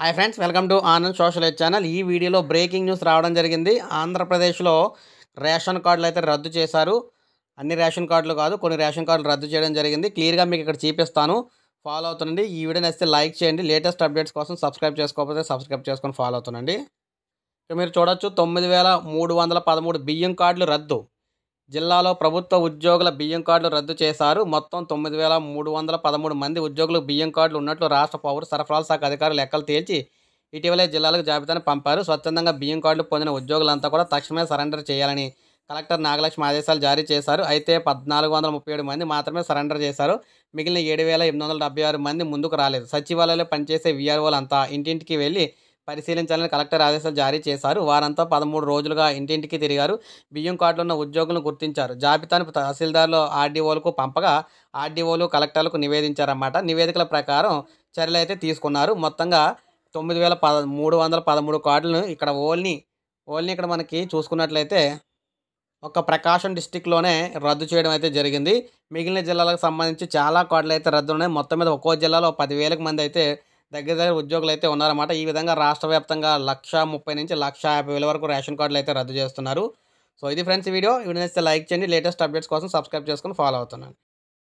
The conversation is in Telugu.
hi friends welcome to Anand social eight channel ఈ వీడియోలో బ్రేకింగ్ న్యూస్ రావడం జరిగింది ఆంధ్రప్రదేశ్లో రేషన్ కార్డులు అయితే రద్దు చేశారు అన్ని రేషన్ కార్డులు కాదు కొన్ని రేషన్ కార్డులు రద్దు చేయడం జరిగింది క్లియర్గా మీకు ఇక్కడ చూపిస్తాను ఫాలో అవుతుండండి ఈ వీడియో నచ్చితే లైక్ చేయండి లేటెస్ట్ అప్డేట్స్ కోసం సబ్స్క్రైబ్ చేసుకోకపోతే సబ్స్క్రైబ్ చేసుకొని ఫాలో అవుతుండండి మీరు చూడొచ్చు తొమ్మిది బియ్యం కార్డులు రద్దు జిల్లాలో ప్రభుత్వ ఉద్యోగుల బియ్యం కార్డులు రద్దు చేశారు మొత్తం తొమ్మిది వేల మూడు వందల పదమూడు మంది ఉద్యోగులు బియ్యం కార్డులు ఉన్నట్లు రాష్ట్ర పౌర సరఫరాల శాఖ అధికారులు లెక్కలు తేల్చి ఇటీవలే జిల్లాలకు జాబితాను పంపారు స్వచ్ఛందంగా బియ్యం కార్డులు పొందిన ఉద్యోగులంతా కూడా తక్షణమే సరెండర్ చేయాలని కలెక్టర్ నాగలక్ష్మి ఆదేశాలు జారీ చేశారు అయితే పద్నాలుగు వందల ముప్పై ఏడు మంది మాత్రమే సరెండర్ చేశారు మిగిలిన ఏడు వేల ఎనిమిది వందల డెబ్బై ఆరు మంది ముందుకు రాలేదు సచివాలయంలో పనిచేసే వీఆర్ఓలంతా ఇంటింటికి వెళ్ళి పరిశీలించాలని కలెక్టర్ ఆదేశాలు జారీ చేశారు వారంతా పదమూడు రోజులుగా ఇంటింటికి తిరిగారు బియ్యం కార్డులు ఉన్న ఉద్యోగులను గుర్తించారు జాబితాను తహసీల్దార్లు ఆర్డీఓలకు పంపగా ఆర్డీఓలు కలెక్టర్లకు నివేదించారన్నమాట నివేదికల ప్రకారం చర్యలు అయితే తీసుకున్నారు మొత్తంగా తొమ్మిది వేల పద మూడు వందల పదమూడు కార్డులను ఇక్కడ ఓల్ని ఓల్ని ఇక్కడ మనకి చూసుకున్నట్లయితే ఒక ప్రకాశం డిస్టిక్లోనే రద్దు చేయడం అయితే జరిగింది మిగిలిన జిల్లాలకు సంబంధించి చాలా కార్డులు అయితే రద్దు ఉన్నాయి మొత్తం మీద ఒక్కో జిల్లాలో పదివేలకు మంది అయితే దగ్గర దగ్గర ఉద్యోగులు అయితే ఉన్నారన్నమాట ఈ విధంగా రాష్ట్ర వ్యాప్తంగా లక్ష ముప్పై నుంచి లక్ష యాభై వేల వరకు రేషన్ కార్డులు అయితే రద్దు చేస్తున్నారు సో ఇది ఫ్రెండ్స్ వీడియో వీడియో నచ్చితే లైక్ చేయండి లేటెస్ట్ అప్డేట్స్ కోసం సబ్స్క్రైబ్ చేసుకుని ఫాలో అవుతున్నాను